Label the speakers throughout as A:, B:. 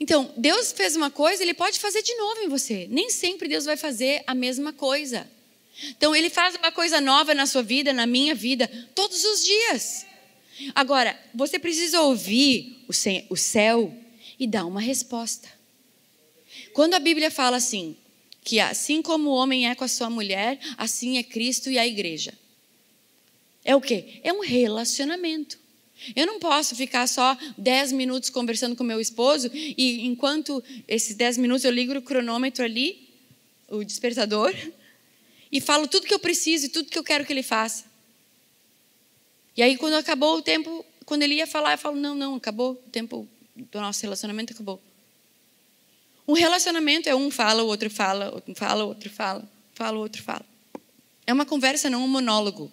A: Então, Deus fez uma coisa, ele pode fazer de novo em você. Nem sempre Deus vai fazer a mesma coisa. Então, ele faz uma coisa nova na sua vida, na minha vida, todos os dias. Agora, você precisa ouvir o céu e dar uma resposta. Quando a Bíblia fala assim, que assim como o homem é com a sua mulher, assim é Cristo e a igreja. É o quê? É um relacionamento. Eu não posso ficar só dez minutos conversando com meu esposo e enquanto esses dez minutos eu ligo o cronômetro ali, o despertador, e falo tudo que eu preciso e tudo que eu quero que ele faça. E aí quando acabou o tempo, quando ele ia falar, eu falo: "Não, não, acabou o tempo do nosso relacionamento acabou". Um relacionamento é um fala, o outro fala, um fala, o outro fala, fala, o outro fala. É uma conversa, não um monólogo.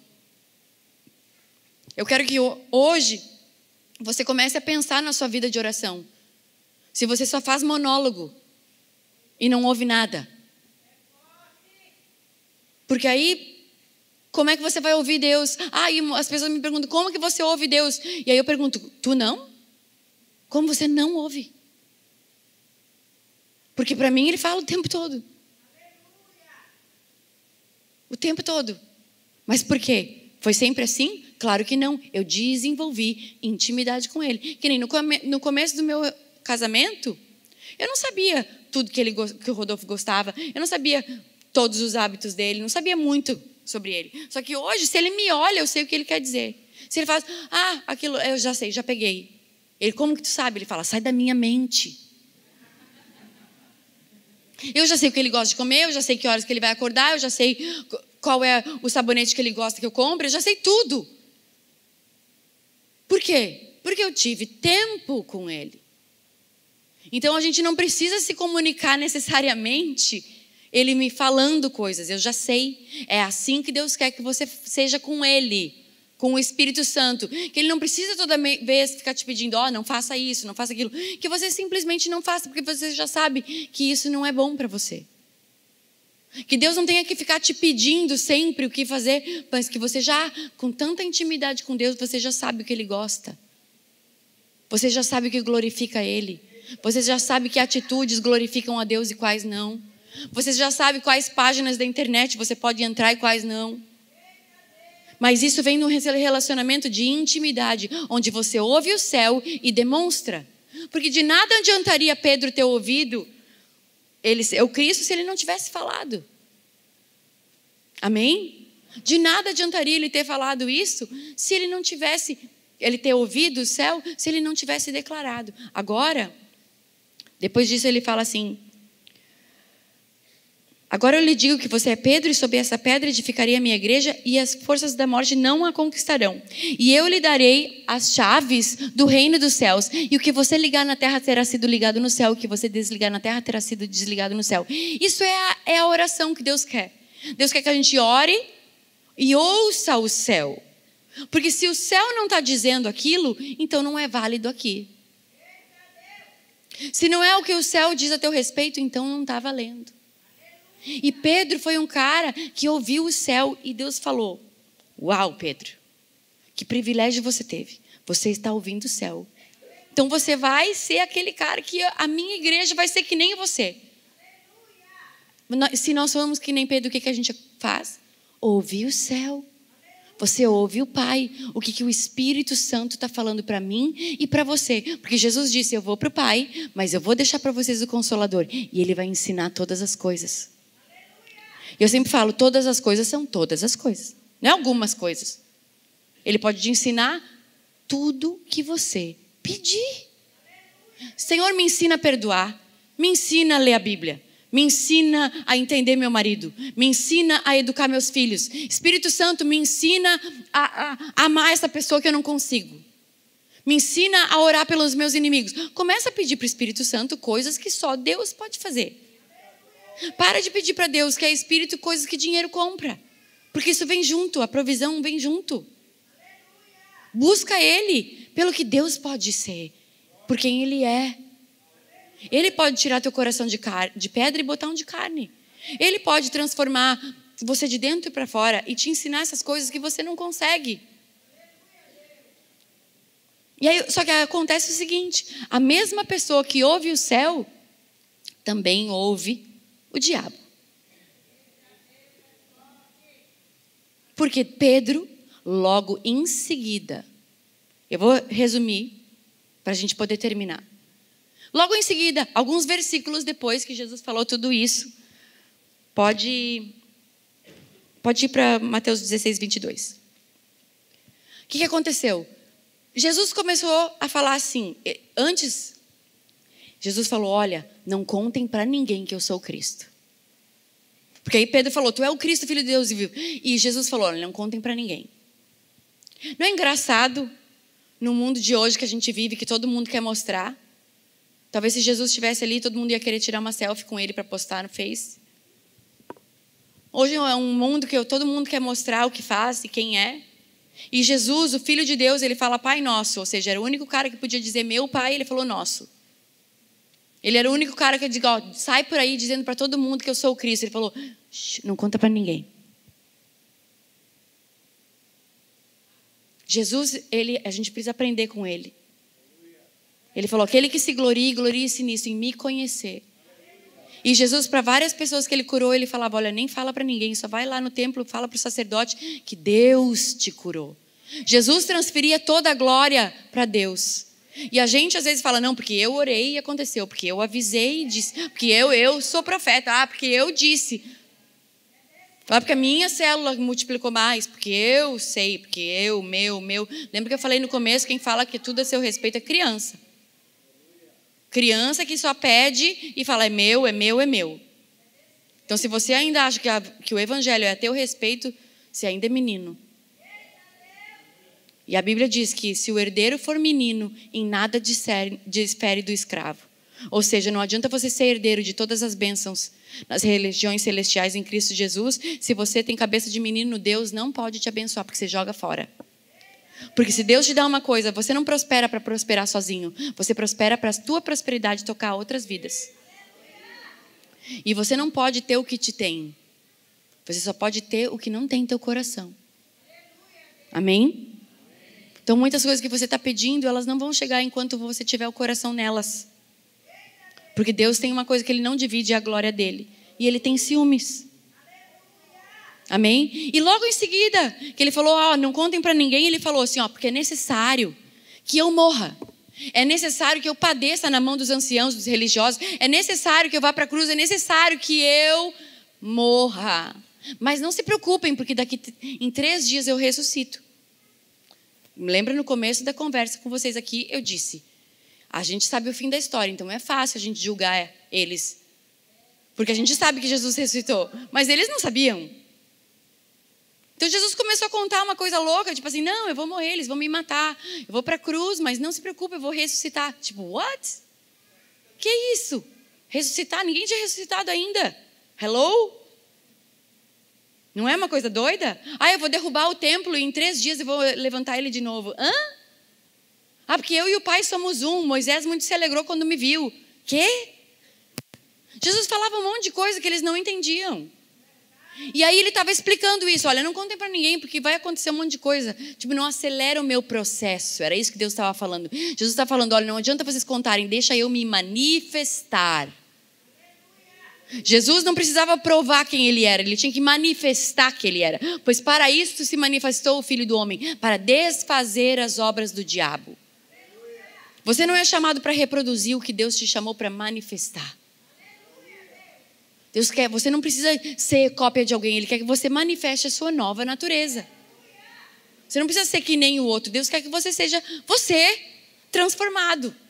A: Eu quero que hoje você comece a pensar na sua vida de oração. Se você só faz monólogo e não ouve nada. Porque aí, como é que você vai ouvir Deus? Ah, e as pessoas me perguntam, como que você ouve Deus? E aí eu pergunto, tu não? Como você não ouve? Porque para mim ele fala o tempo todo. O tempo todo. Mas por quê? Foi sempre assim? Claro que não. Eu desenvolvi intimidade com ele. Que nem no, come, no começo do meu casamento, eu não sabia tudo que, ele, que o Rodolfo gostava. Eu não sabia todos os hábitos dele. Não sabia muito sobre ele. Só que hoje, se ele me olha, eu sei o que ele quer dizer. Se ele faz, ah, aquilo, eu já sei, já peguei. Ele, como que tu sabe? Ele fala, sai da minha mente. Eu já sei o que ele gosta de comer, eu já sei que horas que ele vai acordar, eu já sei qual é o sabonete que ele gosta que eu compro, eu já sei tudo. Por quê? Porque eu tive tempo com ele. Então a gente não precisa se comunicar necessariamente ele me falando coisas, eu já sei. É assim que Deus quer que você seja com ele, com o Espírito Santo, que ele não precisa toda vez ficar te pedindo, ó, oh, não faça isso, não faça aquilo, que você simplesmente não faça porque você já sabe que isso não é bom para você. Que Deus não tenha que ficar te pedindo sempre o que fazer, mas que você já, com tanta intimidade com Deus, você já sabe o que Ele gosta. Você já sabe o que glorifica Ele. Você já sabe que atitudes glorificam a Deus e quais não. Você já sabe quais páginas da internet você pode entrar e quais não. Mas isso vem num relacionamento de intimidade, onde você ouve o céu e demonstra. Porque de nada adiantaria Pedro ter ouvido ele é o Cristo se ele não tivesse falado. Amém? De nada adiantaria ele ter falado isso se ele não tivesse, ele ter ouvido o céu, se ele não tivesse declarado. Agora, depois disso ele fala assim: Agora eu lhe digo que você é Pedro, e sob essa pedra edificaria a minha igreja, e as forças da morte não a conquistarão. E eu lhe darei as chaves do reino dos céus. E o que você ligar na terra terá sido ligado no céu, o que você desligar na terra terá sido desligado no céu. Isso é a, é a oração que Deus quer. Deus quer que a gente ore e ouça o céu. Porque se o céu não está dizendo aquilo, então não é válido aqui. Se não é o que o céu diz a teu respeito, então não está valendo. E Pedro foi um cara que ouviu o céu e Deus falou: Uau, Pedro, que privilégio você teve. Você está ouvindo o céu. Então você vai ser aquele cara que a minha igreja vai ser que nem você. Se nós somos que nem Pedro, o que, que a gente faz? Ouvir o céu. Você ouve o Pai, o que, que o Espírito Santo está falando para mim e para você. Porque Jesus disse: Eu vou para o Pai, mas eu vou deixar para vocês o Consolador. E ele vai ensinar todas as coisas. Eu sempre falo, todas as coisas são todas as coisas, não é algumas coisas. Ele pode te ensinar tudo que você pedir. Senhor, me ensina a perdoar, me ensina a ler a Bíblia, me ensina a entender meu marido, me ensina a educar meus filhos. Espírito Santo, me ensina a, a, a amar essa pessoa que eu não consigo. Me ensina a orar pelos meus inimigos. Começa a pedir para o Espírito Santo coisas que só Deus pode fazer. Para de pedir para Deus que é espírito coisas que dinheiro compra. Porque isso vem junto, a provisão vem junto. Busca Ele pelo que Deus pode ser, por quem Ele é. Ele pode tirar teu coração de, de pedra e botar um de carne. Ele pode transformar você de dentro para fora e te ensinar essas coisas que você não consegue. E aí, só que acontece o seguinte: a mesma pessoa que ouve o céu também ouve o diabo. Porque Pedro, logo em seguida, eu vou resumir para a gente poder terminar. Logo em seguida, alguns versículos depois que Jesus falou tudo isso, pode, pode ir para Mateus 16, 22. O que, que aconteceu? Jesus começou a falar assim, antes Jesus falou: Olha, não contem para ninguém que eu sou Cristo. Porque aí Pedro falou: Tu é o Cristo, filho de Deus e vivo. E Jesus falou: Olha, não contem para ninguém. Não é engraçado no mundo de hoje que a gente vive, que todo mundo quer mostrar? Talvez se Jesus estivesse ali, todo mundo ia querer tirar uma selfie com ele para postar no Face. Hoje é um mundo que todo mundo quer mostrar o que faz e quem é. E Jesus, o Filho de Deus, ele fala Pai Nosso, ou seja, era o único cara que podia dizer meu Pai, ele falou Nosso. Ele era o único cara que diga, ó, sai por aí dizendo para todo mundo que eu sou o Cristo. Ele falou, não conta para ninguém. Jesus, ele, a gente precisa aprender com ele. Ele falou: aquele que se glorie, glorie-se nisso, em me conhecer. E Jesus, para várias pessoas que ele curou, ele falava: olha, nem fala para ninguém, só vai lá no templo, fala para o sacerdote que Deus te curou. Jesus transferia toda a glória para Deus. E a gente às vezes fala, não, porque eu orei e aconteceu, porque eu avisei e disse, porque eu, eu sou profeta, ah, porque eu disse. Ah, porque a minha célula multiplicou mais, porque eu sei, porque eu, meu, meu. Lembra que eu falei no começo, quem fala que tudo a seu respeito é criança. Criança que só pede e fala, é meu, é meu, é meu. Então, se você ainda acha que, a, que o evangelho é a teu respeito, você ainda é menino. E a Bíblia diz que se o herdeiro for menino, em nada desfere do escravo. Ou seja, não adianta você ser herdeiro de todas as bênçãos nas religiões celestiais em Cristo Jesus, se você tem cabeça de menino, Deus não pode te abençoar, porque você joga fora. Porque se Deus te dá uma coisa, você não prospera para prosperar sozinho, você prospera para a tua prosperidade tocar outras vidas. E você não pode ter o que te tem. Você só pode ter o que não tem em teu coração. Amém? Então, muitas coisas que você está pedindo, elas não vão chegar enquanto você tiver o coração nelas. Porque Deus tem uma coisa que Ele não divide, é a glória dele. E Ele tem ciúmes. Amém? E logo em seguida, que ele falou, oh, não contem para ninguém, ele falou assim, ó, oh, porque é necessário que eu morra. É necessário que eu padeça na mão dos anciãos, dos religiosos. É necessário que eu vá para a cruz. É necessário que eu morra. Mas não se preocupem, porque daqui em três dias eu ressuscito. Lembra no começo da conversa com vocês aqui, eu disse: a gente sabe o fim da história, então é fácil a gente julgar eles. Porque a gente sabe que Jesus ressuscitou, mas eles não sabiam. Então Jesus começou a contar uma coisa louca, tipo assim: não, eu vou morrer, eles vão me matar, eu vou para a cruz, mas não se preocupe, eu vou ressuscitar. Tipo, what? Que isso? Ressuscitar? Ninguém tinha ressuscitado ainda. Hello? Não é uma coisa doida? Ah, eu vou derrubar o templo e em três dias eu vou levantar ele de novo. Hã? Ah, porque eu e o pai somos um. Moisés muito se alegrou quando me viu. Quê? Jesus falava um monte de coisa que eles não entendiam. E aí ele estava explicando isso. Olha, não contem para ninguém, porque vai acontecer um monte de coisa. Tipo, não acelera o meu processo. Era isso que Deus estava falando. Jesus está falando, olha, não adianta vocês contarem, deixa eu me manifestar. Jesus não precisava provar quem ele era, ele tinha que manifestar que ele era, pois para isso se manifestou o Filho do Homem para desfazer as obras do diabo. Você não é chamado para reproduzir o que Deus te chamou para manifestar. Deus quer, você não precisa ser cópia de alguém, Ele quer que você manifeste a sua nova natureza. Você não precisa ser que nem o outro, Deus quer que você seja você, transformado.